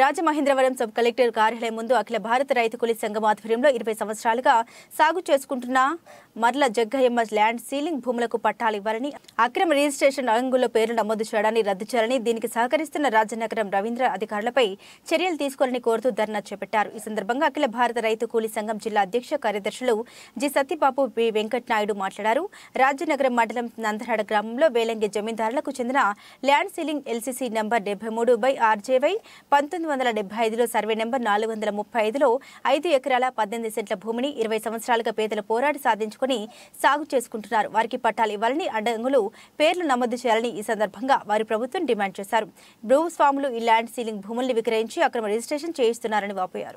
Rajamahendravaram sub collector కార్యాలయం ముందు అఖిల భారత రైతు కూలీ సంఘం ఆధ్వర్యంలో ఇరవై సంవత్సరాలుగా సాగు చేసుకుంటున్న మర్ల జగ్గయ్యమ్మ ల్యాండ్ సీలింగ్ భూములకు పట్టాలు ఇవ్వాలని అక్రమ రిజిస్ట్రేషన్ అంగుల్లో పేరు నమోదు చేయడాన్ని రద్దు చేయాలని దీనికి సహకరిస్తున్న రాజనగరం రవీంద్ర అధికారులపై చర్యలు తీసుకోవాలని కోరుతూ ధర్నా చేపట్టారు ఈ సందర్భంగా అఖిల భారత రైతు కూలీ సంఘం జిల్లా అధ్యక్ష కార్యదర్శులు జి సత్యబాబు బి వెంకటనాయుడు మాట్లాడారు రాజనగరం మండలం నందరాడ గ్రామంలో వేలంగి జమీందారులకు చెందిన ల్యాండ్ సీలింగ్ ఎల్సీసీ నెంబర్ డెబ్బై మూడు బై ఆర్జేవై పంతొమ్మిది పంతొమ్మిది వందల డెబ్బై ఐదులో సర్వే నెంబర్ నాలుగు వందల ముప్పై ఐదులో ఐదు ఎకరాల పద్దెనిమిది సెంట్ల భూమిని ఇరవై సంవత్సరాలుగా పేదలు పోరాటం సాధించుకుని సాగు చేసుకుంటున్నారు వారికి పట్టాలు ఇవ్వాలని అడ్డంగులు పేర్లు నమోదు చేయాలని ఈ సందర్భంగా వారి ప్రభుత్వం డిమాండ్ చేశారు భూస్వాములు ఈ ల్యాండ్ సీలింగ్ భూముల్ని విక్రయించి అక్రమ రిజిస్ట్రేషన్ చేయిస్తున్నారని వాపోయారు